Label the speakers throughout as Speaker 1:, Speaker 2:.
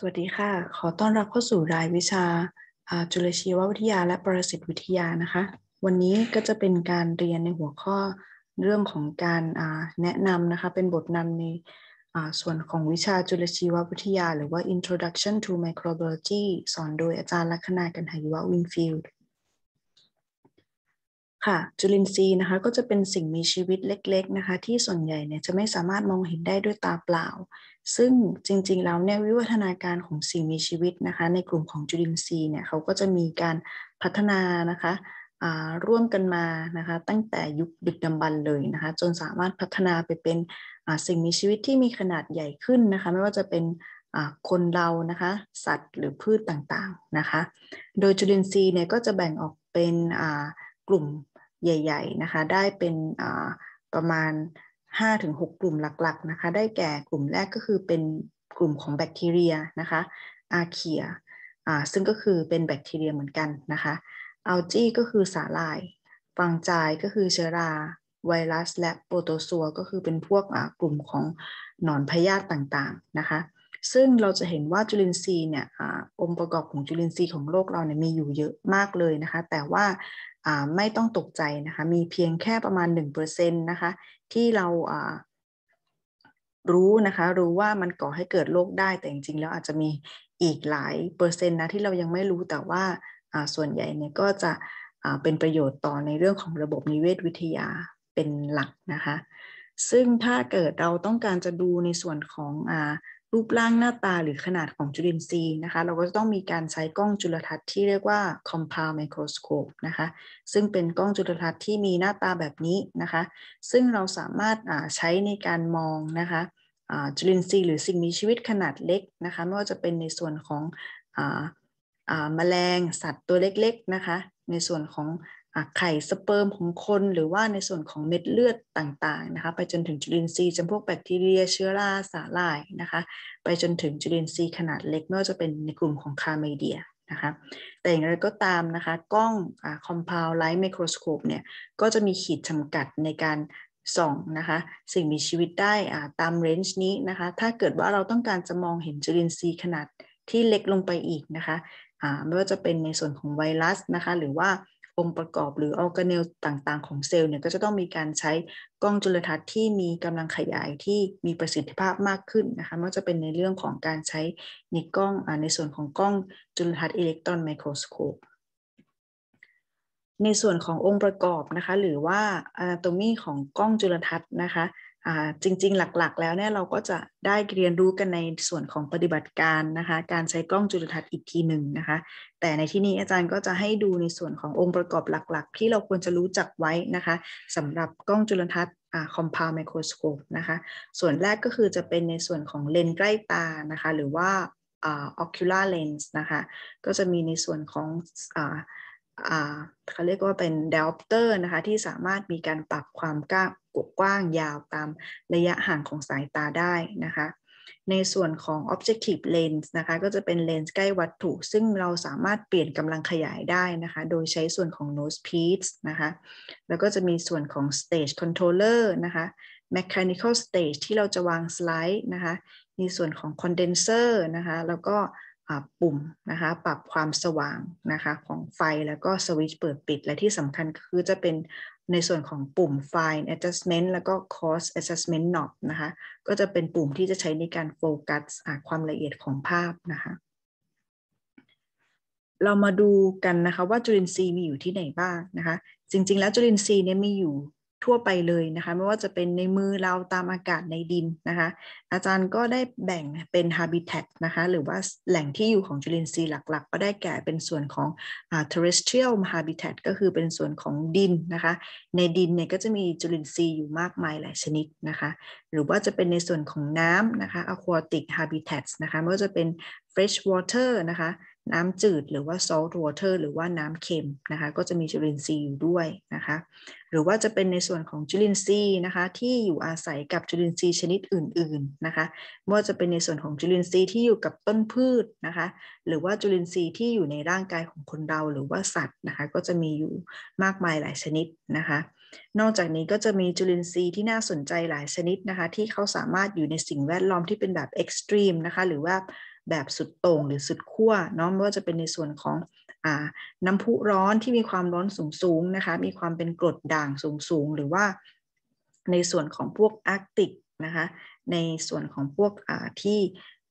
Speaker 1: สวัสดีค่ะ ขอต้อนรับเข้าสู่รายวิชาจุลชีววิทยาและปรสิตวิทยานะคะ วันนี้ก็จะเป็นการเรียนในหัวข้อเรื่องของการแนะนำนะคะ เป็นบทนำในส่วนของวิชาจุลชีววิทยา หรือว่า Introduction to Microbiology สอนโดยอาจารย์ลัคนากันหายวะวินฟิลด์ค่ะจุลินทรีย์นะคะก็จะเป็นสิ่งมีชีวิตเล็กๆนะคะที่ส่วนใหญ่เนี่ยจะไม่สามารถมองเห็นได้ด้วยตาเปล่า ซึ่งจริงๆแล้วเนี่ยวิวัฒนาการของสิ่งมีชีวิตนะคะในกลุ่มของจุลินทรีย์เนี่ยเขาก็จะมีการพัฒนานะคะร่วมกันมานะคะตั้งแต่ยุคดึกดำบรรเลยนะคะจนสามารถพัฒนาไปเป็นสิ่งมีชีวิตที่มีขนาดใหญ่ขึ้นนะคะไม่ว่าจะเป็นคนเรานะคะสัตว์หรือพืชต่างๆนะคะโดยจุลินทรีย์เนี่ยก็จะแบ่งออกเป็นกลุ่มใหญ่ๆนะคะได้เป็นประมาณ5-6กลุ่มหลักๆนะคะ ได้แก่กลุ่มแรกก็คือเป็นกลุ่มของแบคทีเรียนะคะอาเคียซึ่งก็คือเป็นแบคทีเรียเหมือนกันนะคะอัลจีก็คือสาหร่าย ฟังจายก็คือเชื้อรา ไวรัส และโปรโตซัวก็คือเป็นพวกกลุ่มของหนอนพยาธิต่างๆนะคะซึ่งเราจะเห็นว่าจุลินทรีย์เนี่ยอองค์ประกอบของจุลินทรีย์ของโลกเราเนี่ยมีอยู่เยอะมากเลยนะคะแต่ว่าไม่ต้องตกใจนะคะ มีเพียงแค่ประมาณ 1%นะคะ ที่เรารู้นะคะรู้ว่ามันก่อให้เกิดโรคได้ แต่จริงๆแล้วอาจจะมีอีกหลายเปอร์เซ็นต์นะที่เรายังไม่รู้แต่ว่าส่วนใหญ่เนี่ยก็จะเป็นประโยชน์ต่อในเรื่องของระบบนิเวศวิทยาเป็นหลักนะคะ ซึ่งถ้าเกิดเราต้องการจะดูในส่วนของรูปร่างหน้าตาหรือขนาดของจุลินทรีย์นะคะเราก็จะต้องมีการใช้กล้องจุลทรรศน์ที่เรียกว่า compound microscope นะคะซึ่งเป็นกล้องจุลทรรศน์ที่มีหน้าตาแบบนี้นะคะซึ่งเราสามารถใช้ในการมองนะคะจุลินทรีย์หรือสิ่งมีชีวิตขนาดเล็กนะคะไม่ว่าจะเป็นในส่วนของอแมลงสัตว์ตัวเล็กๆนะคะในส่วนของไข่สเปิร์มของคนหรือว่าในส่วนของเม็ดเลือดต่างๆนะคะไปจนถึงจุลินทรีย์จำพวกแบคทีเรียเชื้อราสาหร่ายนะคะ ไปจนถึงจุลินทรีย์ขนาดเล็ก ไม่ว่าจะเป็นในกลุ่มของคาร์เมเดียนะคะแต่อย่างไรก็ตามนะคะกล้องคอมเพลไลท์ไมโครสโคปเนี่ยก็จะมีขีดจำกัดในการส่องนะคะสิ่งมีชีวิตได้ตามเรนจ์นี้นะคะ ถ้าเกิดว่าเราต้องการจะมองเห็นจุลินทรีย์ขนาดที่เล็กลงไปอีกนะคะไม่ว่าจะเป็นในส่วนของไวรัสนะคะ หรือว่าองค์ประกอบหรือออร์แกเนลต่าง ๆของเซลล์เนี่ยก็จะต้องมีการใช้กล้องจุลทรรศน์ที่มีกำลังขยายที่มีประสิทธิภาพมากขึ้นนะคะไม่ว่าจะเป็นในเรื่องของการใช้ในกล้องในส่วนของกล้องจุลทรรศน์อิเล็กตรอนไมโครสโคปในส่วนขององค์ประกอบนะคะ หรือว่าอะตมีของกล้องจุลทรรศน์นะคะจริงๆ หลักๆ แล้ว เนี่ยเราก็จะได้เรียนรู้กันในส่วนของปฏิบัติการนะคะการใช้กล้องจุลทรรศน์อีกทีหนึ่งนะคะ แต่ในที่นี้อาจารย์ก็จะให้ดูในส่วนขององค์ประกอบหลักๆ ที่เราควรจะรู้จักไว้นะคะสำหรับกล้องจุลทรรศน์ compound microscope นะคะส่วนแรกก็คือจะเป็นในส่วนของเลนส์ใกล้ตานะคะหรือว่า ocular lens นะคะก็จะมีในส่วนของเขาเรียกว่าเป็นเดลเตอร์นะคะ ที่สามารถมีการปรับความกว้างกว้างยาวตามระยะห่างของสายตาได้นะคะ ในส่วนของ objective lens นะคะ ก็จะเป็นเลนส์ใกล้วัตถุ ซึ่งเราสามารถเปลี่ยนกำลังขยายได้นะคะ โดยใช้ส่วนของ nose piece นะคะ แล้วก็จะมีส่วนของ stage controller นะคะ mechanical stage ที่เราจะวางสไลด์นะคะ มีส่วนของ condenser นะคะ แล้วก็ปุ่มนะคะปรับความสว่างนะคะของไฟแล้วก็สวิตช์เปิดปิด และที่สำคัญคือจะเป็นในส่วนของปุ่ม Fine Adjustment แล้วก็ Cost Adjustment Knob นะคะก็จะเป็นปุ่มที่จะใช้ในการโฟกัสความละเอียดของภาพนะคะเรามาดูกันนะคะว่าจุลินทรีย์มีอยู่ที่ไหนบ้างนะคะจริงๆแล้วจุลินทรีย์เนี่ยมีอยู่ทั่วไปเลยนะคะ ไม่ว่าจะเป็นในมือเราตามอากาศในดินนะคะ อาจารย์ก็ได้แบ่งเป็น habitat นะคะ หรือว่าแหล่งที่อยู่ของจุลินทรีย์หลักๆ ก็ได้แก่เป็นส่วนของ terrestrial habitat ก็คือเป็นส่วนของดินนะคะ ในดินเนี่ยก็จะมีจุลินทรีย์อยู่มากมายหลายชนิดนะคะ หรือว่าจะเป็นในส่วนของน้ำนะคะ aquatic habitats นะคะไม่ว่าจะเป็น fresh water นะคะน้ำจืด หรือว่า salt water หรือว่าน้ำเค็มนะคะก็จะมีจุลินทรีย์อยู่ด้วยนะคะหรือว่าจะเป็นในส่วนของจุลินทรีย์นะคะที่อยู่อาศัยกับจุลินทรีย์ชนิดอื่นๆนะคะไม่ว่าจะเป็นในส่วนของจุลินทรีย์ที่อยู่กับต้นพืชนะคะ หรือว่าจุลินทรีย์ที่อยู่ในร่างกายของคนเราหรือว่าสัตว์นะคะ ก็จะมีอยู่มากมายหลายชนิดนะคะ นอกจากนี้ก็จะมีจุลินทรีย์ที่น่าสนใจหลายชนิดนะคะ ที่เขาสามารถอยู่ในสิ่งแวดล้อมที่เป็นแบบเอ็กซ์ตรีมนะคะหรือว่าแบบสุดโต่งหรือสุดขั้วเนาะ ไม่ว่าจะเป็นในส่วนของน้ำพุร้อนที่มีความร้อนสูงสูงนะคะ มีความเป็นกรดด่างสูง สูง หรือว่า ในส่วนของพวกอาร์กติก นะคะ ในส่วนของพวกที่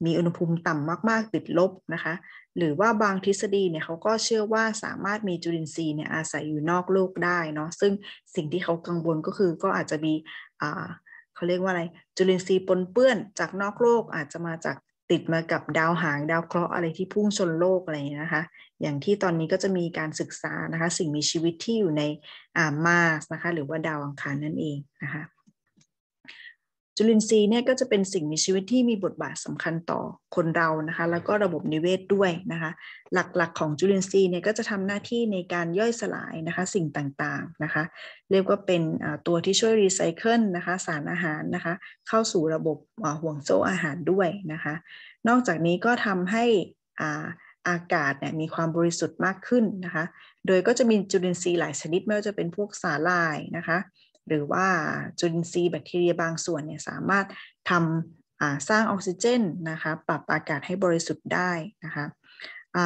Speaker 1: มีอุณหภูมิต่ำมากๆ ติดลบนะคะ หรือว่าบางทฤษฎีเนี่ยเขาก็เชื่อว่าสามารถมีจุลินทรีย์เนี่ยอาศัยอยู่นอกโลกได้เนาะ ซึ่งสิ่งที่เขากังวลก็คือก็อาจจะมีเขาเรียกว่าอะไร จุลินทรีย์ปนเปื้อนจากนอกโลกอาจจะมาจากติดมากับดาวหางดาวเคราะห์อะไรที่พุ่งชนโลกอะไรนะคะ อย่างที่ตอนนี้ก็จะมีการศึกษานะคะ สิ่งมีชีวิตที่อยู่ในมาสนะคะ หรือว่าดาวอังคารนั่นเองนะคะจุลินทรีย์เนี่ยก็จะเป็นสิ่งมีชีวิตที่มีบทบาทสำคัญต่อคนเรานะคะ แล้วก็ระบบนิเวศด้วยนะคะ หลักๆของจุลินทรีย์เนี่ยก็จะทำหน้าที่ในการย่อยสลายนะคะ สิ่งต่างๆนะคะ เรียกว่าเป็นตัวที่ช่วยรีไซเคิลนะคะสารอาหารนะคะ เข้าสู่ระบบห่วงโซ่อาหารด้วยนะคะ นอกจากนี้ก็ทำให้อ่าอากาศเนี่ยมีความบริสุทธิ์มากขึ้นนะคะ โดยก็จะมีจุลินทรีย์หลายชนิดไม่ว่าจะเป็นพวกสาหร่ายนะคะหรือว่าจุลินทรีย์แบคทีเรียบางส่วนเนี่ยสามารถทำสร้างออกซิเจนนะคะปรับอากาศให้บริสุทธิ์ได้นะคะ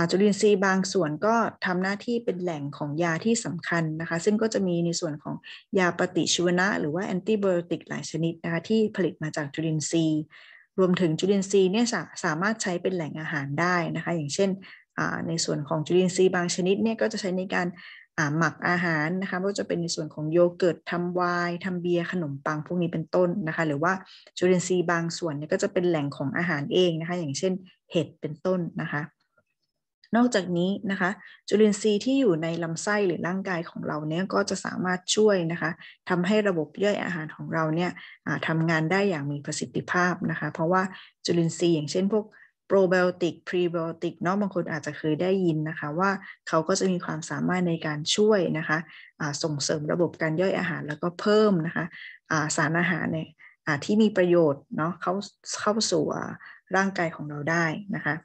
Speaker 1: จุลินทรีย์บางส่วนก็ทำหน้าที่เป็นแหล่งของยาที่สำคัญนะคะซึ่งก็จะมีในส่วนของยาปฏิชีวนะ หรือว่าแอนติไบโอติกหลายชนิดนะคะที่ผลิตมาจากจุลินทรีย์รวมถึงจุลินทรีย์เนี่ยสามารถใช้เป็นแหล่งอาหารได้นะคะอย่างเช่น ในส่วนของจุลินทรีย์บางชนิดเนี่ยก็จะใช้ในการหมักอาหารนะคะไม่ว่าจะเป็นในส่วนของโยเกิร์ตทำไวน์ทำเบียร์ขนมปังพวกนี้เป็นต้นนะคะ หรือว่าจุลินทรีย์บางส่วนเนี่ยก็จะเป็นแหล่งของอาหารเองนะคะอย่างเช่นเห็ดเป็นต้นนะคะ นอกจากนี้นะคะจุลินทรีย์ที่อยู่ในลำไส้หรือร่างกายของเราเนี่ยก็จะสามารถช่วยนะคะทำให้ระบบย่อยอาหารของเราเนี่ยทำงานได้อย่างมีประสิทธิภาพนะคะเพราะว่าจุลินทรีย์อย่างเช่นพวกโปรไบโอติกพรีไบโอติกเนาะบางคนอาจจะเคยได้ยินนะคะ ว่าเขาก็จะมีความสามารถในการช่วยนะคะส่งเสริมระบบการย่อยอาหารแล้วก็เพิ่มนะคะสารอาหารเนี่ยที่มีประโยชน์เนาะเข้าเข้าสู่ร่างกายของเราได้นะคะ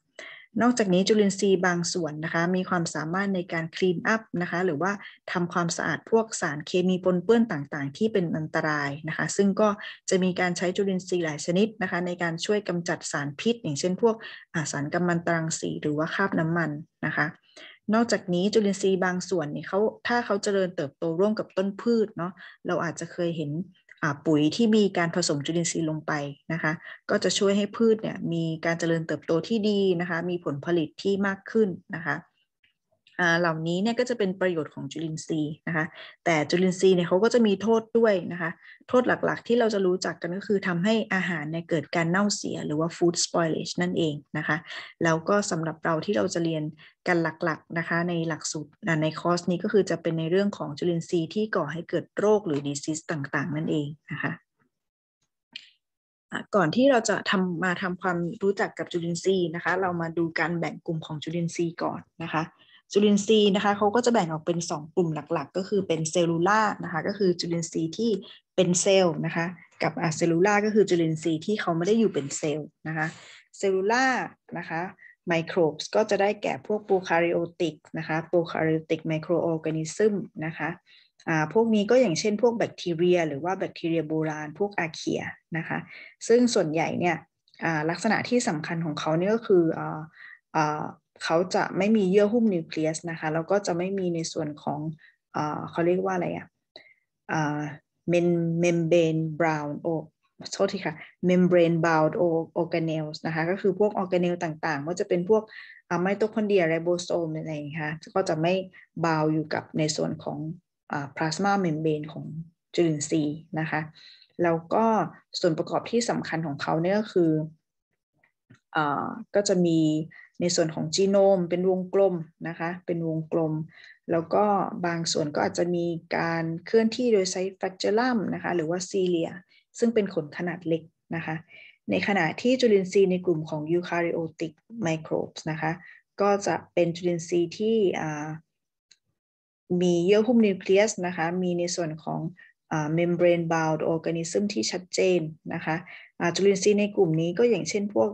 Speaker 1: นอกจากนี้จุลินทรีย์บางส่วนนะคะ มีความสามารถในการคลีนอัพนะคะหรือว่าทำความสะอาดพวกสารเคมีปนเปื้อนต่างๆ ที่เป็นอันตรายนะคะ ซึ่งก็จะมีการใช้จุลินทรีย์หลายชนิดนะคะ ในการช่วยกำจัดสารพิษ อย่างเช่นพวกสารกัมมันตรังสี หรือว่าคราบน้ำมันนะคะ นอกจากนี้จุลินทรีย์บางส่วนเนี่ยเขาถ้าเขาเจริญเติบโตร่วมกับต้นพืชเนาะเราอาจจะเคยเห็นปุ๋ยที่มีการผสมจุลินทรีย์ลงไปนะคะ ก็จะช่วยให้พืชเนี่ยมีการเจริญเติบโตที่ดีนะคะ มีผลผลิตที่มากขึ้นนะคะเหล่านี้เนี่ยก็จะเป็นประโยชน์ของจุลินทรีย์นะคะ แต่จุลินทรีย์เนี่ยเขาก็จะมีโทษด้วยนะคะ โทษหลักๆ ที่เราจะรู้จักกันก็คือทำให้อาหารเนี่ยเกิดการเน่าเสีย หรือว่า food spoilage นั่นเองนะคะแล้วก็สำหรับเราที่เราจะเรียนกันหลักๆนะคะในหลักสูตรในคอร์สนี้ก็คือจะเป็นในเรื่องของจุลินทรีย์ที่ก่อให้เกิดโรคหรือ disease ต่างๆ นั่นเองนะคะก่อนที่เราจะทำมาทำความรู้จักกับจุลินทรีย์นะคะ เรามาดูการแบ่งกลุ่มของจุลินทรีย์ก่อนนะคะจุลินทรีย์นะคะเขาก็จะแบ่งออกเป็น2กลุ่มหลักๆ ก็คือเป็นเซลลูล่านะคะก็คือจุลินทรีย์ที่เป็นเซลล์นะคะ กับอะเซลลูล่าก็คือจุลินทรีย์ที่เขาไม่ได้อยู่เป็นเซลล์นะคะเซลลูล่านะคะไมโครบส์ก็จะได้แก่พวกโปรคาริโอติกนะคะโปรคาริโอติกไมโครออร์แกนิซึมนะคะอ่าพวกนี้ก็อย่างเช่นพวกแบคทีเรีย หรือว่าแบคทีเรียโบราณ พวกอาเคียนะคะ ซึ่งส่วนใหญ่เนี่ยลักษณะที่สำคัญของเขาเนี่ยก็คือเขาจะไม่มีเยื่อหุ้มนิวเคลียสนะคะแล้วก็จะไม่มีในส่วนของเขาเรียกว่าอะไรอะเมนเมมเบรนบราวน์โอโทษทีค่ะเม e m นบราวน์โอออร์แกเนลส์นะคะก็คือพวกออร์แกเนลต่างๆว่าจะเป็นพวกไมโตคอนเดรียไรโบโซมอะไรอย่างนี้ค่ะก็จะไม่บาวอยู่กับในส่วนของพลาสมาเมมเบรนของจุลินทรีย์นะคะแล้วก็ส่วนประกอบที่สำคัญของเขาเนี่ยก็คืออก็จะมีในส่วนของจีโนมเป็นวงกลมนะคะ เป็นวงกลม แล้วก็บางส่วนก็อาจจะมีการเคลื่อนที่โดยใช้แฟกเจอรัมนะคะ หรือว่าซีเลีย ซึ่งเป็นขนขนาดเล็กนะคะ ในขณะที่จุลินทรีย์ในกลุ่มของยูคาริโอติกไมโครบส์นะคะก็จะเป็นจุลินทรีย์ที่มีเยื่อหุ้มนิวเคลียสนะคะ มีในส่วนของเมมเบรนบาวด์ออร์แกนิซึมที่ชัดเจนนะคะจุลินทรีย์ในกลุ่มนี้ก็อย่างเช่นพวก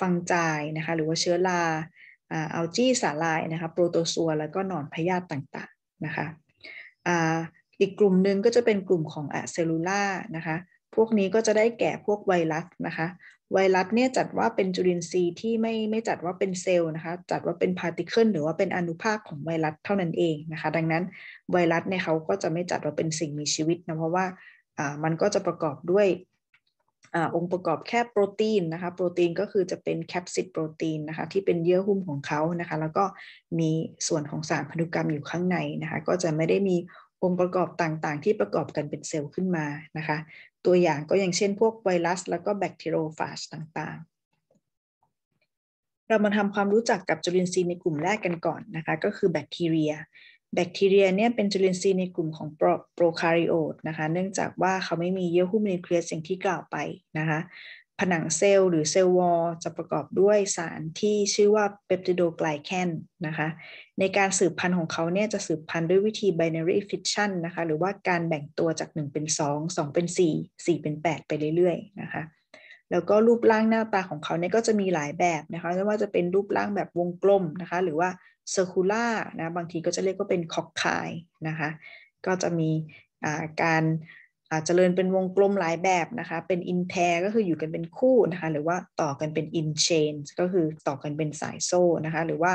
Speaker 1: ฟังจายนะคะ หรือว่าเชื้อราอัลจีสาลายนะคะ โปรโตซัวแล้วก็หนอนพยาธิต่างๆนะคะอีกกลุ่มหนึ่งก็จะเป็นกลุ่มของอะเซลูล่านะคะ พวกนี้ก็จะได้แก่พวกไวรัสนะคะ ไวรัสเนี่ยจัดว่าเป็นจุลินทรีย์ที่ไม่ไม่จัดว่าเป็นเซลล์นะคะจัดว่าเป็นพาร์ติเคิลหรือว่าเป็นอนุภาคของไวรัสเท่านั้นเองนะคะ ดังนั้นไวรัสเนี่ยเขาก็จะไม่จัดว่าเป็นสิ่งมีชีวิตนะเพราะว่ามันก็จะประกอบด้วยองค์ประกอบแค่โปรตีนนะคะโปรตีนก็คือจะเป็นแคปซิดโปรตีนนะคะที่เป็นเยื่อหุ้มของเขานะคะแล้วก็มีส่วนของสารพันธุกรรมอยู่ข้างในนะคะก็จะไม่ได้มีองค์ประกอบต่างๆที่ประกอบกันเป็นเซลล์ขึ้นมานะคะตัวอย่างก็อย่างเช่นพวกไวรัส แล้วก็แบคทีโรฟาจต่างๆ เรามาทำความรู้จักกับจุลินทรีย์ในกลุ่มแรกกันก่อนนะคะก็คือแบคทีเรียแบคทีเรียเนี่ยเป็นจุลินทรีย์ในกลุ่มของโปรคาริโอตนะคะเนื่องจากว่าเขาไม่มีเยื่อหุ้มนิวเคลียสอย่างที่กล่าวไปนะคะ ผนังเซลล์หรือเซลล์วอลจะประกอบด้วยสารที่ชื่อว่าเปปติโดไกลแคนนะคะ ในการสืบพันธุ์ของเขาเนี่ยจะสืบพันธุ์ด้วยวิธี binary fission นะคะหรือว่าการแบ่งตัวจาก 1 เป็น2 2 เป็น4 4 เป็น 8 ไปเรื่อยๆนะคะ แล้วก็รูปร่างหน้าตาของเขาเนี่ยก็จะมีหลายแบบนะคะ ไม่ว่าจะเป็นรูปร่างแบบวงกลมนะคะหรือว่าเซอร์คูล่านะบางทีก็จะเรียกว่าเป็นคอกคายนะคะก็จะมีการเจริญเป็นวงกลมหลายแบบนะคะ เป็นอินแพร์ก็คืออยู่กันเป็นคู่นะคะหรือว่าต่อกันเป็นอินเชนก็คือต่อกันเป็นสายโซ่นะคะ หรือว่า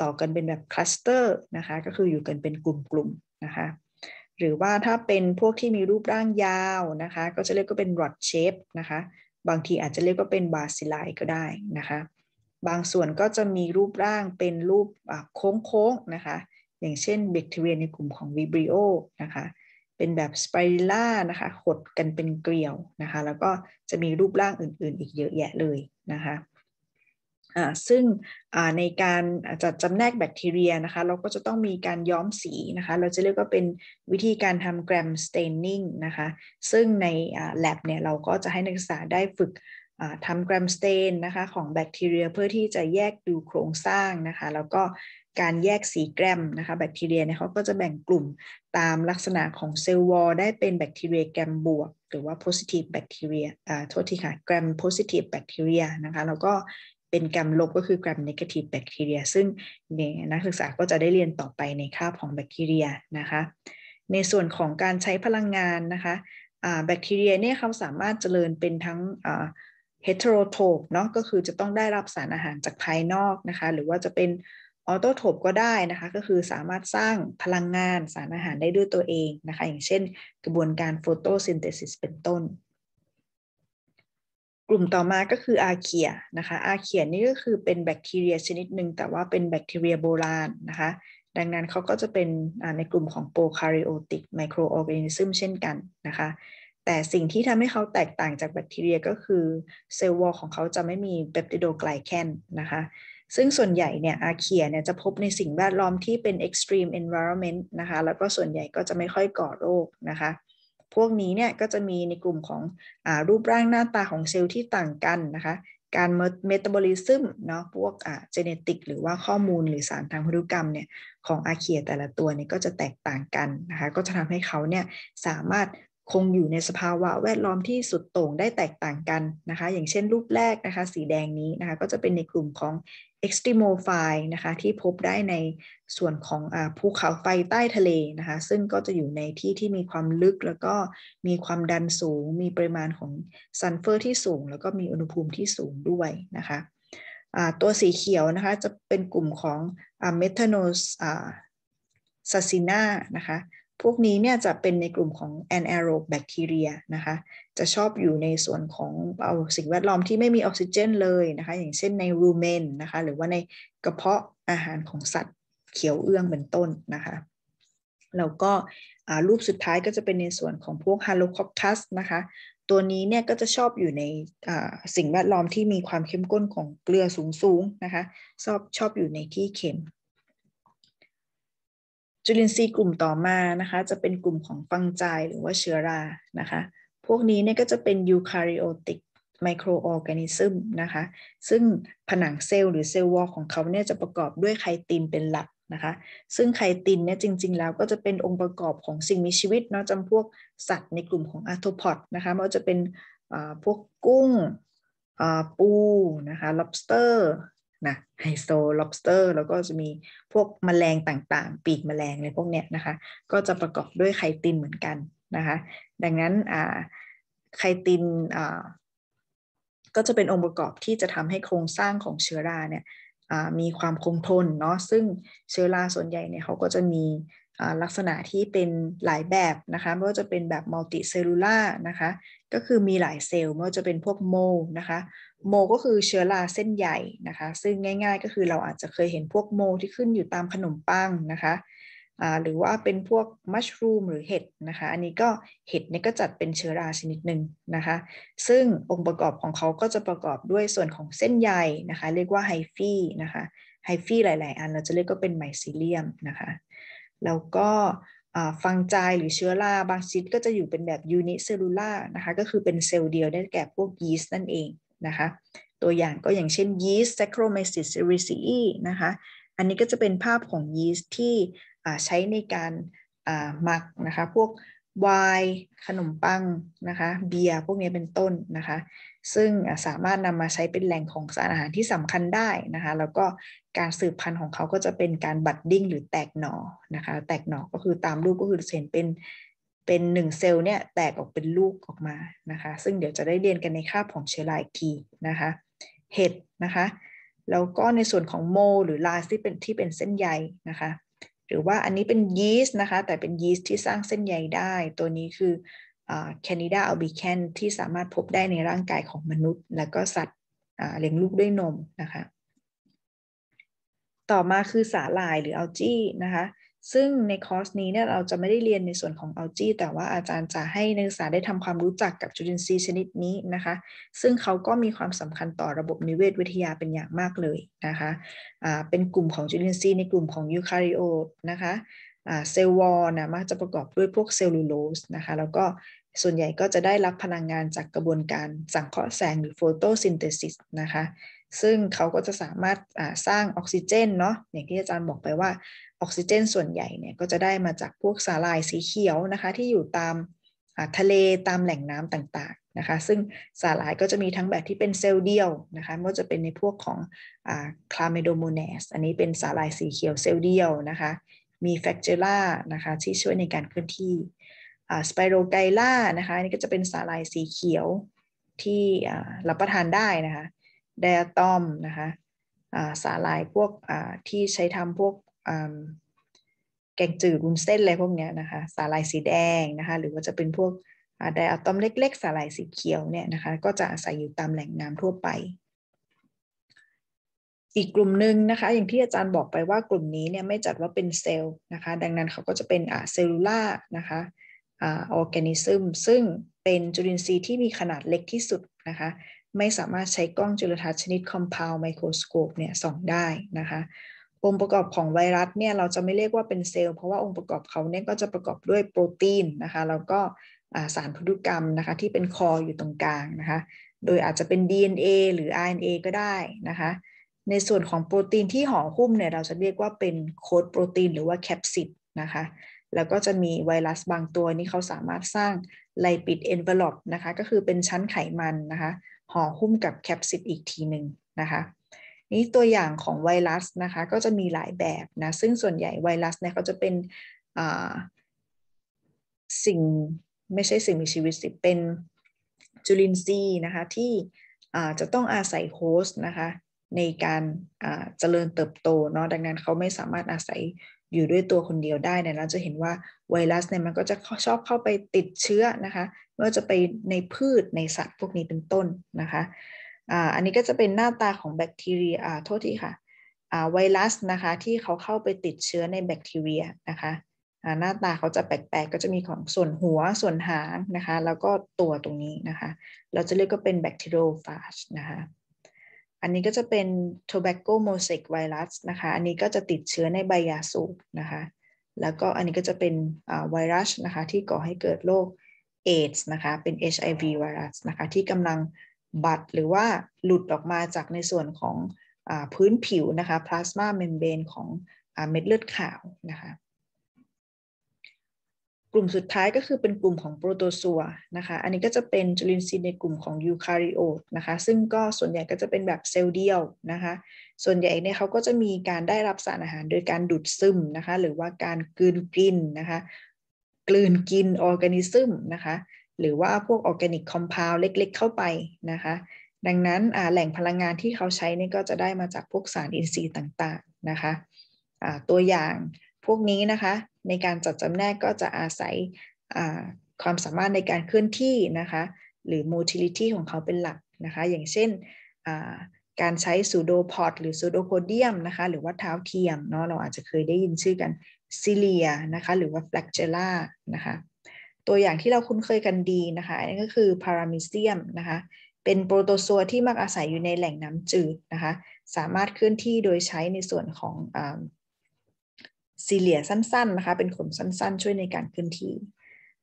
Speaker 1: ต่อกันเป็นแบบคลัสเตอร์นะคะก็คืออยู่กันเป็นกลุ่มๆนะคะหรือว่าถ้าเป็นพวกที่มีรูปร่างยาวนะคะ ก็จะเรียกก็เป็น rod shape นะคะ บางทีอาจจะเรียกก็เป็นบาซิไลก็ได้นะคะบางส่วนก็จะมีรูปร่างเป็นรูปโค้งๆนะคะ อย่างเช่นแบคทีเรียในกลุ่มของวิบริโอนะคะ เป็นแบบสไปริล่านะคะ หดกันเป็นเกลียวนะคะ แล้วก็จะมีรูปร่างอื่นๆ อีกเยอะแยะเลยนะคะซึ่งในการจัดจำแนกแบคทีเรียนะคะ เราก็จะต้องมีการย้อมสีนะคะ เราจะเรียกว่าเป็นวิธีการทำแกรมสเตนนิ่งนะคะ ซึ่งใน l a บเนี่ยเราก็จะให้นักศึกษาได้ฝึกทำแกรมสเตนนะคะของแบคทีเรียเพื่อที่จะแยกดูโครงสร้างนะคะ แล้วก็การแยกสีแกรมนะคะ แบคทีเรียเนี่ยเขาก็จะแบ่งกลุ่มตามลักษณะของเซลล์วอลได้เป็นแบคทีเรีย แกรมบวก หรือว่า positive bacteria อ่าโทษทีค่ะแกรม positive bacteria นะคะแล้วก็เป็นแกรมลบก็คือแกรม negative bacteria ซึ่งนักศึกษาก็จะได้เรียนต่อไปในคาบของแบคทีเรียนะคะ ในส่วนของการใช้พลังงานนะคะแบคทีเรียเนี่ยเขาสามารถเจริญเป็นทั้ง heterotope เนาะก็คือจะต้องได้รับสารอาหารจากภายนอกนะคะ หรือว่าจะเป็นออโตโทปก็ได้นะคะก็คือสามารถสร้างพลังงานสารอาหารได้ด้วยตัวเองนะคะ อย่างเช่นกระบวนการโฟโตซินเทสิสเป็นต้น กลุ่มต่อมาก็คืออาเคียนะคะอาเคียนี่ก็คือเป็นแบคทีเรียชนิดหนึ่ง แต่ว่าเป็นแบคทีเรียโบราณนะคะ ดังนั้นเขาก็จะเป็นในกลุ่มของโปรคาริโอติกไมโครออร์แกนิซึมเช่นกันนะคะแต่สิ่งที่ทำให้เขาแตกต่างจากแบคทีเรียก็คือ เซลล์วอลของเขาจะไม่มีเปปติโดไกลแคนนะคะ ซึ่งส่วนใหญ่เนี่ย อาเคียเนี่ยจะพบในสิ่งแวดล้อมที่เป็น extreme environment นะคะ แล้วก็ส่วนใหญ่ก็จะไม่ค่อยก่อโรคนะคะ พวกนี้เนี่ยก็จะมีในกลุ่มของอรูปร่างหน้าตาของเซลล์ที่ต่างกันนะคะ การเมตาบอลิซึมเนาะพวกอ่าเจเนติกหรือว่าข้อมูลหรือสารทางพันธุกรรมเนี่ยของอาเคียแต่ละตัวเนี่ยก็จะแตกต่างกันนะคะก็จะทำให้เขาเนี่ยสามารถคงอยู่ในสภาวะแวดล้อมที่สุดโต่งได้แตกต่างกันนะคะ อย่างเช่นรูปแรกนะคะ สีแดงนี้นะคะก็จะเป็นในกลุ่มของ extremophile นะคะ ที่พบได้ในส่วนของอภูเขาไฟใต้ทะเลนะคะ ซึ่งก็จะอยู่ในที่ที่มีความลึกแล้วก็มีความดันสูง มีปริมาณของซัลเฟอร์ที่สูง แล้วก็มีอุณหภูมิที่สูงด้วยนะคะตัวสีเขียวนะคะจะเป็นกลุ่มของเมทานอลซาซิน่านะคะพวกนี้เนี่ยจะเป็นในกลุ่มของ a n a e r o b บ bacteria นะคะ จะชอบอยู่ในส่วนของเอาสิ่งแวดล้อมที่ไม่มีออกซิเจนเลยนะคะ อย่างเช่นในรูเมนนะคะ หรือว่าในกระเพาะอาหารของสัตว์เขียวเอื้องเป็นต้นนะคะ แล้วก็รูปสุดท้ายก็จะเป็นในส่วนของพวก h a l o c o p t u s นะคะ ตัวนี้เนี่ยก็จะชอบอยู่ในสิ่งแวดล้อมที่มีความเข้มข้นของเกลือสูงๆนะคะ ชอบชอบอยู่ในที่เค็มจุลินทรีย์กลุ่มต่อมานะคะจะเป็นกลุ่มของฟังาจหรือว่าเชื้อรา นะคะพวกนี้เนี่ยก็จะเป็นยูคาริโอติกไมโครออร์แกนิซึมนะคะซึ่งผนังเซลล์หรือเซลล์วอลของเขาเนี่ยจะประกอบด้วยไคตินเป็นหลักนะคะซึ่งไคตินเนี่ยจริงๆแล้วก็จะเป็นองค์ประกอบของสิ่งมีชีวิตเนาะจำพวกสัตว์ในกลุ่มของอาร์โทพอดนะคะมันจะเป็นพวกกุ้งปูนะคะ lobster นะไฮโซล็อบสเตอร์ แล้วก็จะมีพวกมแมลงต่างๆ ปีกมแมลงอะไรพวกเนี้ยนะคะ ก็จะประกอบด้วยไคตินเหมือนกันนะคะ ดังนั้นไคตินก็จะเป็นองค์ประกอบที่จะทำให้โครงสร้างของเชื้อราเนี่ยมีความคงทนเนาะซึ่งเชื้อราส่วนใหญ่เนี่ยเขาก็จะมีลักษณะที่เป็นหลายแบบนะคะไม่ว่าจะเป็นแบบมัลติเซลลูล่านะคะก็คือมีหลายเซลล์ไม่ว่าจะเป็นพวกโมนะคะโมก็คือเชื้อราเส้นใหญ่นะคะซึ่งง่ายๆก็คือเราอาจจะเคยเห็นพวกโมที่ขึ้นอยู่ตามขนมปังนะคะหรือว่าเป็นพวกมัชรูมหรือเห็ดนะคะ อันนี้ก็เห็ดเนี่ยก็จัดเป็นเชื้อราชนิดหนึ่งนะคะ ซึ่งองค์ประกอบของเขาก็จะประกอบด้วยส่วนของเส้นใยนะคะ เรียกว่าไฮฟี่นะคะ ไฮฟี่หลาย ๆ อันเราจะเรียกก็เป็นไมซีเลียมนะคะ แล้วก็ฟังใจหรือเชื้อราบางชนิดก็จะอยู่เป็นแบบยูนิเซลูล่านะคะ ก็คือเป็นเซลล์เดียวได้แก่พวกยีสต์นั่นเองนะคะ ตัวอย่างก็อย่างเช่นยีสต์แซคโรไมซิสเซริซีนะคะ อันนี้ก็จะเป็นภาพของยีสต์ที่ใช้ในการหมัก นะคะ พวกไวน์ขนมปังนะคะเบียร์พวกนี้เป็นต้นนะคะ ซึ่งสามารถนำมาใช้เป็นแหล่งของสารอาหารที่สำคัญได้นะคะ แล้วก็การสืบพันธุ์ของเขาก็จะเป็นการบัดดิ้งหรือแตกหนอนะคะ แตกหนอก็คือตามรูปก็คือเห็นเป็น เป็นหนึ่งเซลล์เนี่ยแตกออกเป็นลูกออกมานะคะ ซึ่งเดี๋ยวจะได้เรียนกันในคาบของเชื้อราอีกทีนะคะเห็ดนะคะแล้วก็ในส่วนของโมหรือลาที่เป็นที่เป็นเส้นใยนะคะหรือว่าอันนี้เป็นยีสต์นะคะ แต่เป็นยีสต์ที่สร้างเส้นใยได้ ตัวนี้คือแคนิดาอัลบิแคนที่สามารถพบได้ในร่างกายของมนุษย์ และก็สัตว์เลี้ยงลูกด้วยนมนะคะ ต่อมาคือสาหร่ายหรืออัลจี้นะคะซึ่งในคอร์สนี้เนี่ยเราจะไม่ได้เรียนในส่วนของอัลจีแต่ว่าอาจารย์จะให้นักศึกษาได้ทำความรู้จักกับจุลินทรีย์ชนิดนี้นะคะ ซึ่งเขาก็มีความสำคัญต่อระบบนิเวศวิทยาเป็นอย่างมากเลยนะคะะเป็นกลุ่มของจุลินทรีย์ในกลุ่มของยูคาริโอตนะคะเซลล์วอลนะมักจะประกอบด้วยพวกเซลลูโลสนะคะ แล้วก็ส่วนใหญ่ก็จะได้รับพลังงานจากกระบวนการสังเคราะห์แสงหรือโฟโตซินเทซิสนะคะซึ่งเขาก็จะสามารถสร้างออกซิเจนเนาะอย่างที่อาจารย์บอกไปว่าออกซิเจนส่วนใหญ่เนี่ย ก็จะได้มาจากพวกสาหร่ายสีเขียวนะคะ ที่อยู่ตามทะเลตามแหล่งน้ำต่างๆนะคะ ซึ่งสาหร่ายก็จะมีทั้งแบบที่เป็นเซลล์เดียวนะคะ ไม่ว่าจะเป็นในพวกของคลาเมโดโมเนส อันนี้เป็นสาหร่ายสีเขียวเซลล์เดียวนะคะ มีแฟกเจล่านะคะที่ช่วยในการเคลื่อนที่สไปโรไกล่านะคะนี่ก็จะเป็นสาหร่ายสีเขียวที่รับประทานได้นะคะไดอะตอมนะคะสาหร่ายพวกที่ใช้ทำพวกแกงจืดวุ้นเส้นอะไรพวกนี้นะคะ สาหร่ายสีแดงนะคะ หรือว่าจะเป็นพวกไดอะตอมเล็กๆ สาหร่ายสีเขียวเนี่ยนะคะ ก็จะอาศัยอยู่ตามแหล่งน้ำทั่วไป อีกกลุ่มหนึ่งนะคะ อย่างที่อาจารย์บอกไปว่ากลุ่มนี้เนี่ยไม่จัดว่าเป็นเซลล์นะคะ ดังนั้นเขาก็จะเป็นเซลลูล่านะคะออร์แกนิซึมซึ่งเป็นจุลินทรีย์ที่มีขนาดเล็กที่สุดนะคะไม่สามารถใช้กล้องจุลทรรศน์ชนิดคอมเพลว์ไมโครสโคปเนี่ยส่องได้นะคะ องค์ประกอบของไวรัสเนี่ยเราจะไม่เรียกว่าเป็นเซลล์เพราะว่าองค์ประกอบเขาเนี่ยก็จะประกอบด้วยโปรตีนนะคะแล้วก็สารพันธุกรรมนะคะ ที่เป็นคออยู่ตรงกลางนะคะ โดยอาจจะเป็น DNA หรือ RNA ก็ได้นะคะในส่วนของโปรตีนที่ห่อหุ้มเนี่ยเราจะเรียกว่าเป็นโค้ดโปรตีนหรือว่าแคปซิดนะคะแล้วก็จะมีไวรัสบางตัวนี่เขาสามารถสร้างไลปิดเอนเวลอปนะคะก็คือเป็นชั้นไขมันนะคะห่อหุ้มกับแคปซิดอีกทีหนึ่งนะคะนี้ตัวอย่างของไวรัสนะคะ ก็จะมีหลายแบบนะซึ่งส่วนใหญ่ไวรัสเนี่ยเขาจะเป็นสิ่งไม่ใช่สิ่งมีชีวิตสิ เป็นจุลินทรีย์นะคะที่จะต้องอาศัยโฮสต์นะคะในการเจริญเติบโตเนาะดังนั้นเขาไม่สามารถอาศัยอยู่ด้วยตัวคนเดียวได้นะเราจะเห็นว่าไวรัสเนี่ยมันก็จะชอบเข้าไปติดเชื้อนะคะว่าจะไปในพืชในสัตว์พวกนี้เป็นต้นนะคะอันนี้ก็จะเป็นหน้าตาของแบคทีเรียโทษทีค่ะไวรัสนะคะที่เขาเข้าไปติดเชื้อในแบคทีเรียนะคะหน้าตาเขาจะแปลกๆ ก็จะมีของส่วนหัวส่วนหางนะคะ แล้วก็ตัวตรงนี้นะคะ เราจะเรียกก็เป็นแบคทีโรฟาจนะคะ อันนี้ก็จะเป็น tobacco mosaic virus นะคะ อันนี้ก็จะติดเชื้อในใบยาสูบนะคะ แล้วก็อันนี้ก็จะเป็นไวรัสนะคะที่ก่อให้เกิดโรคอดส์นะคะเป็น HIV ไวรัสนะคะที่กำลังบัดหรือว่าหลุดออกมาจากในส่วนของอพื้นผิวนะคะพลาสมาเมมเบรนของอเม็ดเลือดขาวนะคะกลุ่มสุดท้ายก็คือเป็นกลุ่มของโปรโตซัวนะคะอันนี้ก็จะเป็นจุลินทรีย์ในกลุ่มของยูคาริโอตนะคะซึ่งก็ส่วนใหญ่ก็จะเป็นแบบเซลล์เดียวนะคะส่วนใหญ่เนี่ยเขาก็จะมีการได้รับสารอาหารโดยการดูดซึมนะคะหรือว่าการกืนกินนะคะกลืนกินออร์แกนิซึมนะคะ หรือว่าพวกออร์แกนิกคอมเพลเล็กๆ เข้าไปนะคะ ดังนั้นแหล่งพลังงานที่เขาใช้นี่ก็จะได้มาจากพวกสารอินทรีย์ต่าง ๆ นะคะตัวอย่างพวกนี้นะคะ ในการจัดจำแนกก็จะอาศัยความสามารถในการเคลื่อนที่นะคะ หรือ motility ของเขาเป็นหลักนะคะ อย่างเช่นการใช้ซูโดพอดหรือซูโดโคเดียมนะคะ หรือว่าเท้าเทียมเนาะเราอาจจะเคยได้ยินชื่อกันซิเลียนะคะ หรือว่าแฟลกเจล่านะคะตัวอย่างที่เราคุ้นเคยกันดีนะคะนั่นก็คือพารามิเซียมนะคะเป็นโปรโตซัวที่มักอาศัยอยู่ในแหล่งน้ำจืดนะคะ สามารถเคลื่อนที่โดยใช้ในส่วนของซีเลียสั้นๆ นะคะเป็นขนสั้นๆ ช่วยในการเคลื่อนที่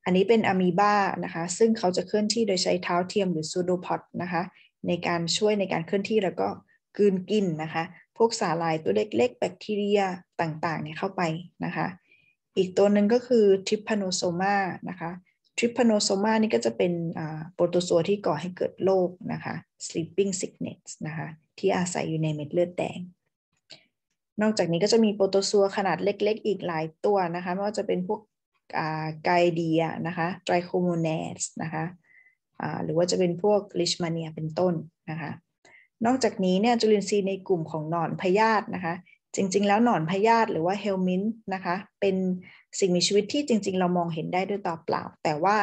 Speaker 1: อันนี้เป็นอะมีบานะคะซึ่งเขาจะเคลื่อนที่โดยใช้เท้าเทียมหรือซูโดพอดนะคะในการช่วยในการเคลื่อนที่แล้วก็กืนกินนะคะพวกสาหร่ายตัวเล็กๆ แบคทีเรียต่างๆเนี่ยเข้าไปนะคะอีกตัวหนึ่งก็คือทริปพโนโซมานะคะทริปพโนโซมานี่ก็จะเป็นโปรโตซัวที่ก่อให้เกิดโรคนะคะ sleeping sickness นะคะที่อาศัยอยู่ในเม็ดเลือดแดง นอกจากนี้ก็จะมีโปรโตซัวขนาดเล็กๆอีกหลายตัวนะคะไม่ว่าจะเป็นพวกไกเดียนะคะไตรโคโมเนสนะคะหรือว่าจะเป็นพวกลิชมาเนีย เป็นต้นนะคะนอกจากนี้เนี่ยจุลินทรีย์ในกลุ่มของหนอนพยาธินะคะ จริงๆแล้วหนอนพยาธิหรือว่าเฮลมินนะคะ เป็นสิ่งมีชีวิตที่จริงๆเรามองเห็นได้ด้วยตาเปล่า แต่ว่า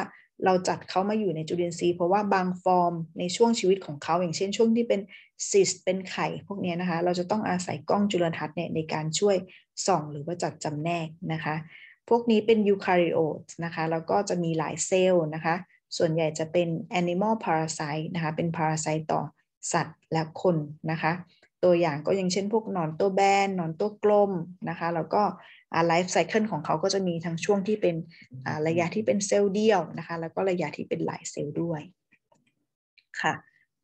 Speaker 1: เราจัดเขามาอยู่ในจุลินทรีย์เพราะว่าบางฟอร์มในช่วงชีวิตของเขาอย่างเช่นช่วงที่เป็นซิสเป็นไข่ พวกนี้นะคะเราจะต้องอาศัยกล้องจุลทรรศน์เนี่ยในการช่วยส่องหรือว่าจัดจำแนกนะคะ พวกนี้เป็นยูคาริโอตนะคะแล้วก็จะมีหลายเซลล์นะคะส่วนใหญ่จะเป็น animal parasite นะคะเป็นพาราไซต์ต่อสัตว์และคนนะคะตัวอย่างก็ยังเช่นพวกนอนตัวแบน นอนตัวกลมนะคะแล้วก็ไลฟ์ไซเคิลของเขาก็จะมีทั้งช่วงที่เป็นระยะที่เป็นเซลล์เดียวนะคะแล้วก็ระยะที่เป็นหลายเซลล์ด้วยค่ะ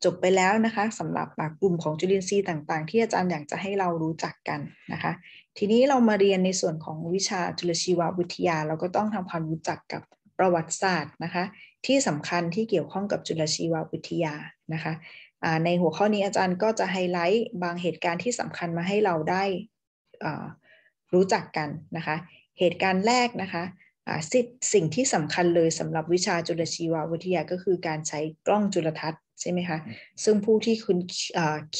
Speaker 1: จบไปแล้วนะคะสำหรับกลุ่มของจุลินทรีย์ต่าง ๆ ที่อาจารย์อยากจะให้เรารู้จักกันนะคะทีนี้เรามาเรียนในส่วนของวิชาจุลชีววิทยาเราก็ต้องทำความรู้จักกับประวัติศาสตร์นะคะที่สำคัญที่เกี่ยวข้องกับจุลชีววิทยานะคะในหัวข้อนี้อาจารย์ก็จะไฮไลท์บางเหตุการณ์ที่สำคัญมาให้เราได้รู้จักกันนะคะ เหตุการณ์แรกนะคะสสิ่งที่สำคัญเลยสำหรับวิชาจุลชีววิทยาก็คือการใช้กล้องจุลทรรศน์ใช่ไหมคะ ซึ่งผู้ที่คุณ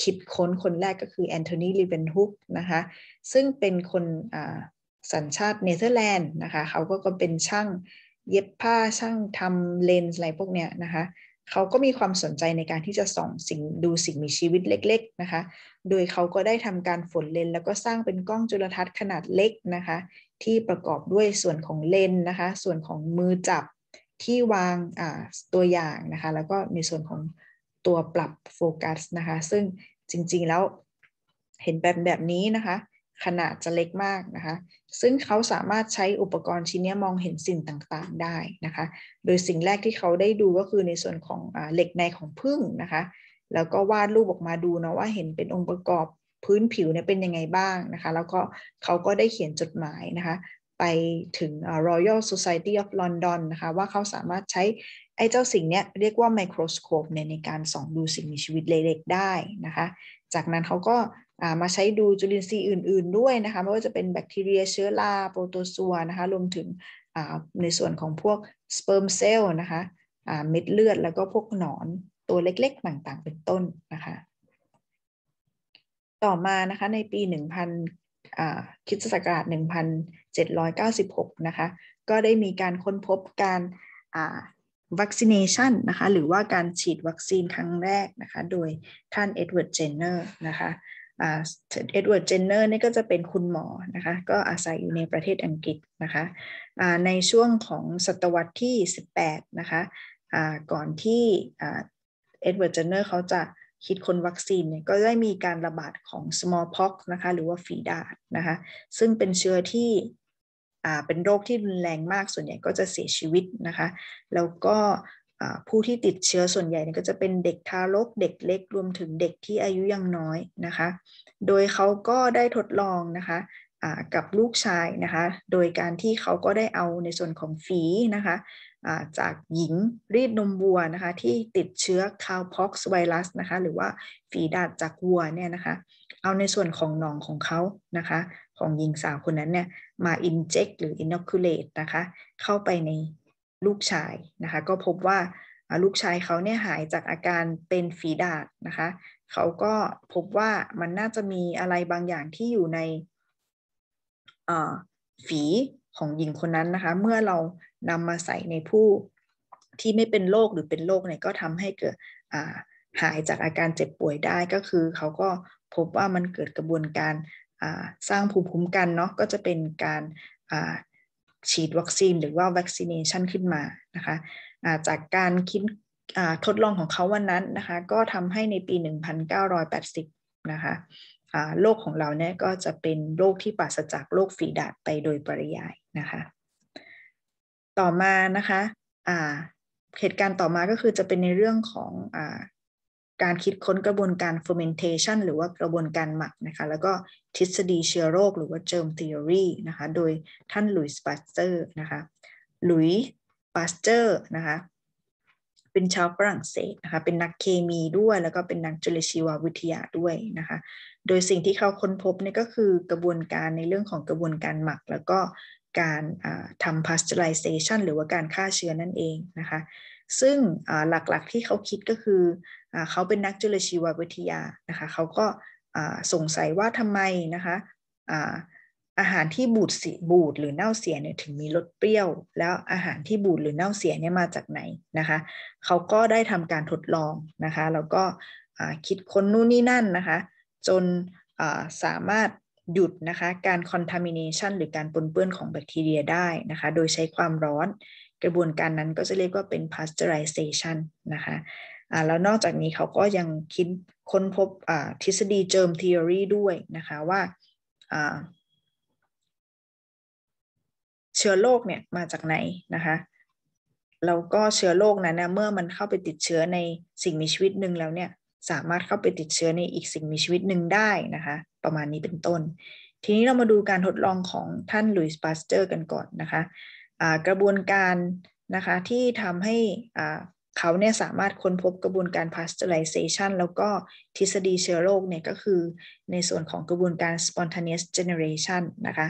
Speaker 1: คิดค้นคนแรกก็คือแอนโทนีลิเวนฮุกนะคะ ซึ่งเป็นคนสัญชาติเนเธอร์แลนด์นะคะ เขาก็เป็นช่างเย็บผ้าช่างทำเลนส์อะไรพวกเนี้ยนะคะเขาก็มีความสนใจในการที่จะส่อง สิ่งดูสิ่งมีชีวิตเล็กๆนะคะ โดยเขาก็ได้ทำการฝนเลนแล้วก็สร้างเป็นกล้องจุลทรรศน์ขนาดเล็กนะคะ ที่ประกอบด้วยส่วนของเลนนะคะ ส่วนของมือจับที่วางตัวอย่างนะคะ แล้วก็ในส่วนของตัวปรับโฟกัสนะคะ ซึ่งจริงๆแล้วเห็นแบบแบบนี้นะคะขนาดจะเล็กมากนะคะ ซึ่งเขาสามารถใช้อุปกรณ์ชิ้นนี้มองเห็นสิ่งต่างๆได้นะคะ โดยสิ่งแรกที่เขาได้ดูก็คือในส่วนของเหล็กในของพึ่งนะคะ แล้วก็วาดรูปออกมาดูนะว่าเห็นเป็นองค์ประกอบพื้นผิวเนี่ยเป็นยังไงบ้างนะคะ แล้วก็เขาก็ได้เขียนจดหมายนะคะไปถึง Royal Society of London นะคะว่าเขาสามารถใช้ไอ้เจ้าสิ่งเนี้ยเรียกว่าไมโครสโคปเนี่ยในการส่องดูสิ่งมีชีวิตเล็กๆได้นะคะ จากนั้นเขาก็มาใช้ดูจุลินทรีย์อื่นๆด้วยนะคะ ไม่ว่าจะเป็นแบคทีเรียเชื้อราโปรโตซัวนะคะรวมถึงในส่วนของพวกสเปิร์มเซลล์นะคะเม็ดเลือดแล้วก็พวกหนอนตัวเล็กๆต่างๆ เป็นต้นนะคะ ต่อมานะคะในปี 1000คิดศักราช1796 นะคะ ก็ได้มีการค้นพบการวัคซีเนชันนะคะ หรือว่าการฉีดวัคซีนครั้งแรกนะคะ โดยท่านเอ็ดเวิร์ดเจนเนอร์นะคะเอ็ดเวิร์ด เจนเนอร์นี่ก็จะเป็นคุณหมอนะคะก็อาศัยอยู่ในประเทศอังกฤษนะคะในช่วงของศตวรรษที่ 18 นะคะก่อนที่เอ็ดเวิร์ด เจนเนอร์เขาจะคิดคนวัคซีนเนี่ยก็ได้มีการระบาดของ smallpox นะคะหรือว่าฝีดาษนะคะซึ่งเป็นเชื้อที่เป็นโรคที่รุนแรงมากส่วนใหญ่ก็จะเสียชีวิตนะคะแล้วก็ผู้ที่ติดเชื้อส่วนใหญ่เนี่ยก็จะเป็นเด็กทารกเด็กเล็กรวมถึงเด็กที่อายุยังน้อยนะคะ โดยเขาก็ได้ทดลองนะคะกับลูกชายนะคะ โดยการที่เขาก็ได้เอาในส่วนของฝีนะคะจากหญิงรีดนมวัวนะคะ ที่ติดเชื้อคาวพ็อกซ์ไวรัสนะคะหรือว่าฝีดาดจากวัวเนี่ยนะคะ เอาในส่วนของหนองของเขานะคะ ของหญิงสาวคนนั้นเนี่ยมาอินเจกหรืออินอคูเลตนะคะเข้าไปในลูกชายนะคะก็พบว่าลูกชายเขาเนี่ยหายจากอาการเป็นฝีดาษนะคะเขาก็พบว่ามันน่าจะมีอะไรบางอย่างที่อยู่ในฝีของหญิงคนนั้นนะคะเมื่อเรานำมาใส่ในผู้ที่ไม่เป็นโรคหรือเป็นโรคเนี่ยก็ทำให้เกิดหายจากอาการเจ็บป่วยได้ก็คือเขาก็พบว่ามันเกิดกระบวนการสร้างภูมิคุ้มกันเนาะก็จะเป็นการฉีดวัคซีนหรือว่า vaccination ขึ้นมานะคะาจากการคิดทดลองของเขาวันนั้นนะคะก็ทำให้ในปี 1980 นะคะโรคของเราเนี่ยก็จะเป็นโรคที่ปราศจากโรคฝีดาษไปโดยปริยายนะคะต่อมานะคะเหตุการณ์ต่อมาก็คือจะเป็นในเรื่องของอการคิดค้นกระบวนการ fermentation หรือว่ากระบวนการหมักนะคะ แล้วก็ทฤษฎีเชื้อโรค หรือว่า germ theory นะคะ โดยท่านลุยส์ ปาสเตอร์นะคะลุยส์ ปาสเตอร์นะคะ เป็นชาวฝรั่งเศสนะคะ เป็นนักเคมีด้วยแล้วก็เป็นนักจุลชีววิทยาด้วยนะคะ โดยสิ่งที่เขาค้นพบเนี่ยก็คือกระบวนการในเรื่องของกระบวนการหมัก แล้วก็การทำ pasteurization หรือว่าการฆ่าเชื้อนั่นเองนะคะซึ่งหลักๆที่เขาคิดก็คืออเขาเป็นนักจุลชีววิทยานะคะเขาก็สงสัยว่าทำไมนะคะอาหารที่บูดสีบูดหรือเน่าเสียเนี่ยถึงมีรสเปรี้ยว แล้วอาหารที่บูดหรือเน่าเสียเนี่ยมาจากไหนนะคะเขาก็ได้ทำการทดลองนะคะแล้วก็คิดค้นนู่นนี่นั่นนะคะจนสามารถหยุดนะคะการคอนทามิเนชันหรือการปนเปื้อนของแบคทีเรียได้นะคะโดยใช้ความร้อนกระบวนการนั้นก็จะเรียกว่าเป็น pasteurization นะคะ แล้วนอกจากนี้เขาก็ยังคิดค้นพบทฤษฎี germ theory ด้วยนะคะว่า เชื้อโรคเนี่ยมาจากไหนนะคะแล้วก็เชื้อโรคนั้นเมื่อมันเข้าไปติดเชื้อในสิ่งมีชีวิตหนึ่งแล้วเนี่ยสามารถเข้าไปติดเชื้อในอีกสิ่งมีชีวิตหนึ่งได้นะคะ ประมาณนี้เป็นต้น ทีนี้เรามาดูการทดลองของท่านลุยส์ปาสเตอร์กันก่อนนะคะกระบวนการนะคะ ที่ทำให้เขาเนี่ยสามารถค้นพบกระบวนการ pasteurization แล้วก็ทฤษฎีเชื้อโรคเนี่ยก็คือในส่วนของกระบวนการ spontaneous generation นะคะ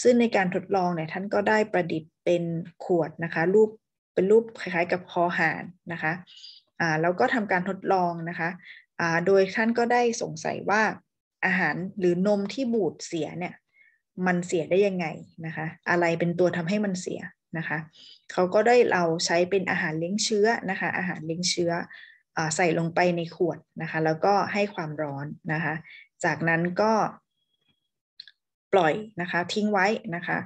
Speaker 1: ซึ่งในการทดลองเนี่ยท่านก็ได้ประดิษฐ์เป็นขวดนะคะรูปเป็นรูปคล้ายๆกับคอหานนะคะแล้วก็ทำการทดลองนะคะ โดยท่านก็ได้สงสัยว่าอาหารหรือนมที่บูดเสียเนี่ยมันเสียได้ยังไงนะคะ อะไรเป็นตัวทำให้มันเสียนะคะ เขาก็ได้เราใช้เป็นอาหารเลี้ยงเชื้อนะคะ อาหารเลี้ยงเชื้อใส่ลงไปในขวดนะคะ แล้วก็ให้ความร้อนนะคะ จากนั้นก็ปล่อยนะคะทิ้งไว้นะคะ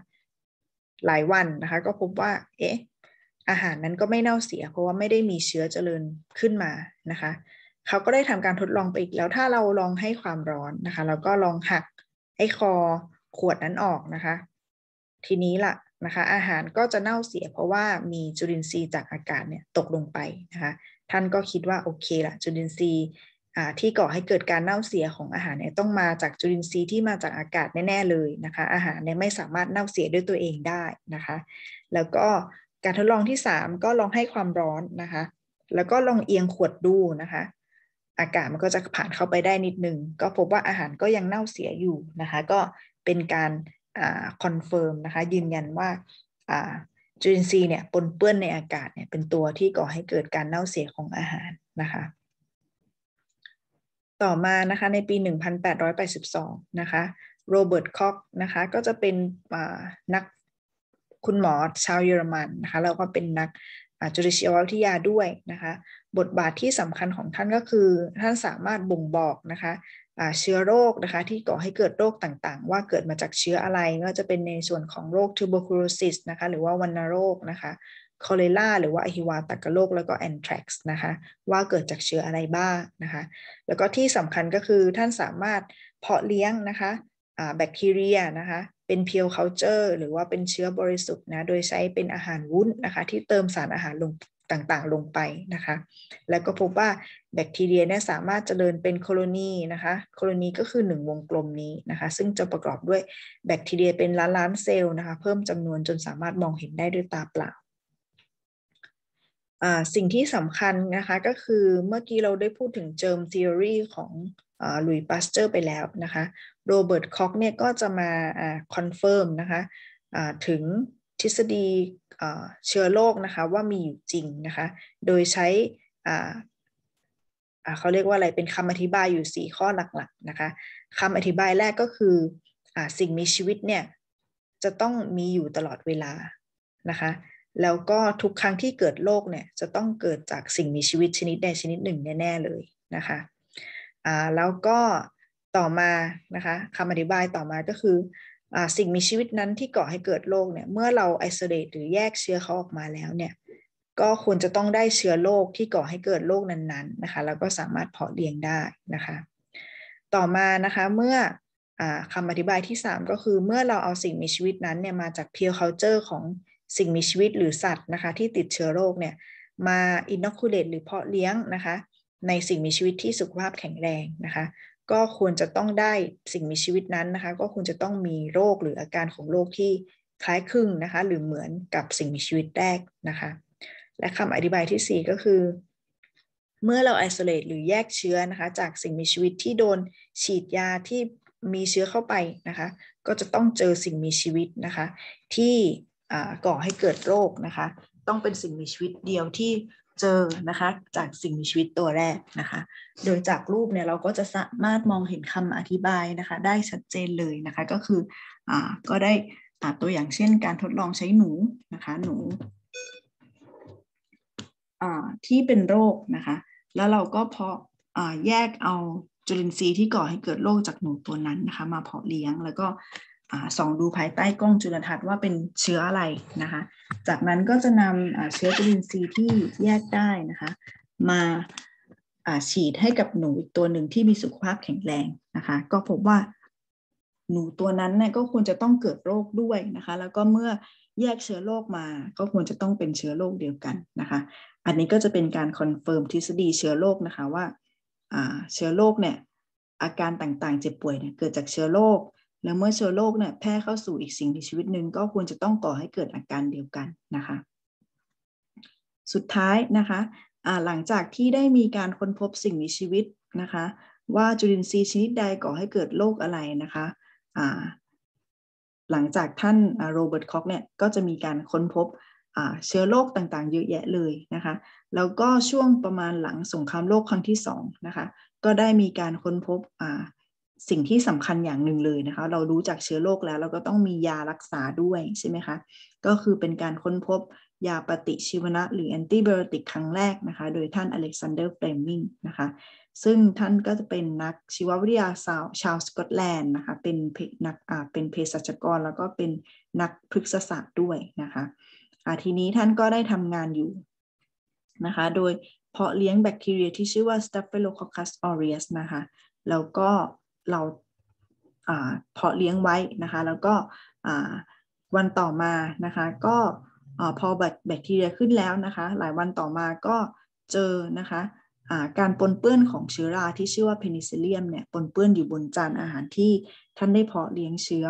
Speaker 1: หลายวันนะคะ ก็พบว่าเอ๊ะ อาหารนั้นก็ไม่เน่าเสีย เพราะว่าไม่ได้มีเชื้อเจริญขึ้นมานะคะเขาก็ได้ทำการทดลองไปอีก แล้วถ้าเราลองให้ความร้อนนะคะ แล้วก็ลองหักไอ้คอขวดนั้นออกนะคะ ทีนี้ล่ะนะคะอาหารก็จะเน่าเสีย เพราะว่ามีจุลินทรีย์จากอากาศเนี่ยตกลงไปนะคะท่านก็คิดว่าโอเคละจุลินทรีย์ที่ก่อให้เกิดการเน่าเสียของอาหารเนี่ยต้องมาจากจุลินทรีย์ที่มาจากอากาศแน่ ๆเลยนะคะ อาหารเนี่ยไม่สามารถเน่าเสียด้วยตัวเองได้นะคะ แล้วก็การทดลองที่3ก็ลองให้ความร้อนนะคะแล้วก็ลองเอียงขวดดูนะคะ อากาศมันก็จะผ่านเข้าไปได้นิดนึง ก็พบว่าอาหารก็ยังเน่าเสียอยู่นะคะก็เป็นการคอนเฟิร์มนะคะยืนยันว่าจุลินทรีย์เนี่ยปนเปื้อนในอากาศเนี่ยเป็นตัวที่ก่อให้เกิดการเน่าเสียของอาหารนะคะ ต่อมานะคะในปี 1882 นะคะโรเบิร์ตคอกนะคะก็จะเป็นนักคุณหมอชาวเยอรมันนะคะแล้วก็เป็นนักจุลชีววิทยาด้วยนะคะบทบาทที่สำคัญของท่านก็คือ ท่านสามารถบ่งบอกนะคะเชื้อโรคนะคะ ที่ก่อให้เกิดโรคต่างๆ ว่าเกิดมาจากเชื้ออะไรไม่ว่าจะเป็นในส่วนของโรคทูเบอร์คูรซิสนะคะหรือว่าวัณโรคนะคะคอเลราหรือว่าอหิวาตกโรค แล้วก็แอนทรักซ์นะคะว่าเกิดจากเชื้ออะไรบ้างนะคะแล้วก็ที่สำคัญก็คือท่านสามารถเพาะเลี้ยงนะคะแบคทีเรียนะคะเป็นเพียวเคาเจอร์หรือว่าเป็นเชื้อบริสุทธิ์นะโดยใช้เป็นอาหารวุ้นนะคะที่เติมสารอาหารลงต่างๆ ลงไป นะคะ แล้วก็พบว่าแบคทีเรียเนี่ยสามารถเจริญเป็นโคโลนีนะคะโคโลนีก็คือ 1 วงกลมนี้นะคะซึ่งจะประกอบด้วยแบคทีเรียเป็นล้านล้านเซลล์นะคะ เพิ่มจำนวนจนสามารถมองเห็นได้ด้วยตาเปล่า สิ่งที่สำคัญนะคะ ก็คือเมื่อกี้เราได้พูดถึงเจอร์มทีโอรีของลุยปัสเจอร์ไปแล้วนะคะ โรเบิร์ต คอกเนี่ยก็จะมาคอนเฟิร์มนะคะถึงทฤษฎีเชื้อโรคนะคะว่ามีอยู่จริงนะคะโดยใช้เขาเรียกว่าอะไรเป็นคำอธิบายอยู่ 4 ข้อหลักๆนะคะคำอธิบายแรกก็คืออสิ่งมีชีวิตเนี่ยจะต้องมีอยู่ตลอดเวลานะคะแล้วก็ทุกครั้งที่เกิดโรคเนี่ยจะต้องเกิดจากสิ่งมีชีวิตชนิดใดชนิดหนึ่งแน่ๆเลยนะคะแล้วก็ต่อมานะคะคำอธิบายต่อมาก็คือสิ่งมีชีวิตนั้นที่ก่อให้เกิดโรคเนี่ยเมื่อเราไอโซเลตหรือแยกเชื้อเขาออกมาแล้วเนี่ย ก็ควรจะต้องได้เชื้อโรคที่ก่อให้เกิดโรคนั้นๆนะคะแล้วก็สามารถเพาะเลี้ยงได้นะคะ ต่อมานะคะเมื่ออคำอธิบายที่ 3 ก็คือเมื่อเราเอาสิ่งมีชีวิตนั้นเนี่ยมาจากเพียวเคาเจอร์ของสิ่งมีชีวิตหรือสัตว์นะคะ ที่ติดเชื้อโรคเนี่ย มาอินนอคูเลตหรือเพาะเลี้ยงนะคะ ในสิ่งมีชีวิตที่สุขภาพแข็งแรงนะคะก็ควรจะต้องได้สิ่งมีชีวิตนั้นนะคะ ก็ควรจะต้องมีโรคหรืออาการของโรคที่คล้ายคลึงนะคะ หรือเหมือนกับสิ่งมีชีวิตแรกนะคะ และคำอธิบายที่ 4 ก็คือเมื่อเราไอโซเลตหรือแยกเชื้อนะคะจากสิ่งมีชีวิตที่โดนฉีดยาที่มีเชื้อเข้าไปนะคะ ก็จะต้องเจอสิ่งมีชีวิตนะคะ ที่ก่อให้เกิดโรคนะคะต้องเป็นสิ่งมีชีวิตเดียวที่เจอนะคะจากสิ่งมีชีวิตตัวแรกนะคะโดยจากรูปเนี่ยเราก็จะสามารถมองเห็นคำอธิบายนะคะได้ชัดเจนเลยนะคะก็คืออ่าก็ได้ตัดตัวอย่างเช่นการทดลองใช้หนูนะคะหนูอ่าที่เป็นโรคนะคะแล้วเราก็เพาะอ่าแยกเอาจุลินทรีย์ที่ก่อให้เกิด โรค จากหนูตัวนั้นนะคะมาเพาะเลี้ยงแล้วก็ส่องดูภายใต้กล้องจุลทรรศน์ว่าเป็นเชื้ออะไรนะคะ จากนั้นก็จะนำเชื้อจุลินทรีย์ที่แยกได้นะคะมาฉีดให้กับหนูอีกตัวหนึ่งที่มีสุขภาพแข็งแรงนะคะก็พบว่าหนูตัวนั้นเนี่ยก็ควรจะต้องเกิดโรคด้วยนะคะแล้วก็เมื่อแยกเชื้อโรคมา ก็ควรจะต้องเป็นเชื้อโรคเดียวกันนะคะ อันนี้ก็จะเป็นการคอนเฟิร์มทฤษฎีเชื้อโรคนะคะว่าเชื้อโรคเนี่ยอาการต่างๆเจ็บป่วยเนี่ยเกิดจากเชื้อโรคแล้วเมื่อเชื้อโรคเนี่ยแพร่เข้าสู่อีกสิ่งมีชีวิตหนึ่งก็ควรจะต้องก่อให้เกิดอาการเดียวกันนะคะ สุดท้ายนะคะหลังจากที่ได้มีการค้นพบสิ่งมีชีวิตนะคะ ว่าจุลินทรีย์ชนิดใดก่อให้เกิดโรคอะไรนะคะะหลังจากท่านโรเบิร์ตคอกเนี่ยก็จะมีการค้นพบเชื้อโรคต่างๆ เยอะแยะเลยนะคะแล้วก็ช่วงประมาณหลังสงครามโลกครั้งที่ 2นะคะ ก็ได้มีการค้นพบสิ่งที่สำคัญอย่างหนึ่งเลยนะคะ เรารู้จากเชื้อโรคแล้วเราก็ต้องมียารักษาด้วยใช่ไหมคะ ก็คือเป็นการค้นพบยาปฏิชีวนะหรือแอนติไบโอติกครั้งแรกนะคะโดยท่านอเล็กซานเดอร์เฟลมิงนะคะซึ่งท่านก็จะเป็นนักชีววิทยาสาวชาวสกอตแลนด์นะคะเป็นนักอ่าเป็นเภสัชกร แล้วก็เป็นนักพฤกษศาสตร์ด้วยนะคะอ่าทีนี้ท่านก็ได้ทำงานอยู่นะคะโดยเพาะเลี้ยงแบคทีเรีย ที่ชื่อว่า Staphylococcus aureus นะคะแล้วก็เราเพาะเลี้ยงไว้นะคะ แล้วก็วันต่อมานะคะ ก็พอแบคทีเรียขึ้นแล้วนะคะ หลายวันต่อมาก็เจอนะคะการปนเปื้อนของเชื้อราที่ ชื่อว่าเพนิซิลเลียมเนี่ยปนเปื้อนอยู่บนจานอาหารที่ท่านได้เพาะเลี้ยงเชื้อ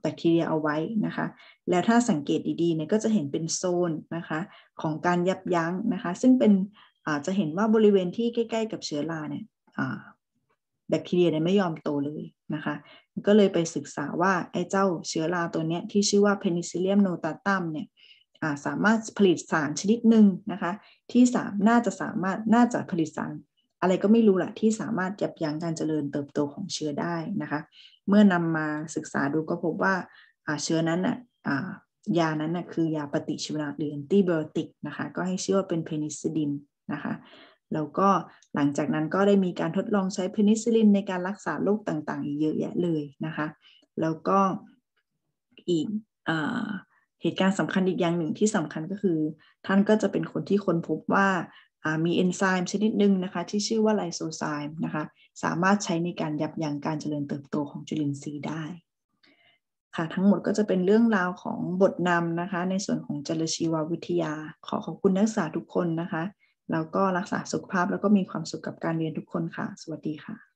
Speaker 1: แบคทีเรียเอาไว้นะคะ แล้วถ้าสังเกตดีๆเนี่ยก็จะเห็นเป็นโซนนะคะ ของการยับยั้งนะคะ ซึ่งเป็นจะเห็นว่าบริเวณที่ใกล้ ๆ กับเชื้อราเนี่ยแบคทีเรียเนี่ยไม่ยอมโตเลยนะคะ ก็เลยไปศึกษาว่า ไอ้เจ้าเชื้อราตัวเนี้ย ที่ชื่อว่าเพนิซิลเลียมโนตาตัมเนี่ยสามารถผลิตสารชนิดหนึ่งนะคะที่สามน่าจะสามารถน่าจะผลิตสารอะไรก็ไม่รู้แหละที่สามารถยับยั้งการเจริญเติบโตของเชื้อได้นะคะ เมื่อนำมาศึกษาดูก็พบว่าเชื้อนั้นอ่ะยานั้นนะคือยาปฏิชีวนะหรือแอนติบิโอติกนะคะ ก็ให้ชื่อว่าเป็นเพนิซิดินนะคะแล้วก็หลังจากนั้นก็ได้มีการทดลองใช้เพนิซิลินในการรักษาโรคต่างๆอีกเยอะแยะเลยนะคะแล้วก็อีกอเหตุการณ์สำคัญอีกอย่างหนึ่งที่สำคัญก็คือ ท่านก็จะเป็นคนที่ค้นพบว่ามีเอนไซม์ชนิดหนึ่งนะคะ ที่ชื่อว่าไลโซไซม์นะคะสามารถใช้ในการยับยั้งการเจริญเติบโตของจุลินทรีย์ได้ ค่ะทั้งหมดก็จะเป็นเรื่องราวของบทนำนะคะ ในส่วนของจลชีววิทยาขอขอบคุณนักศึกษาทุกคนนะคะแล้วก็รักษาสุขภาพแล้วก็มีความสุขกับการเรียนทุกคนค่ะ สวัสดีค่ะ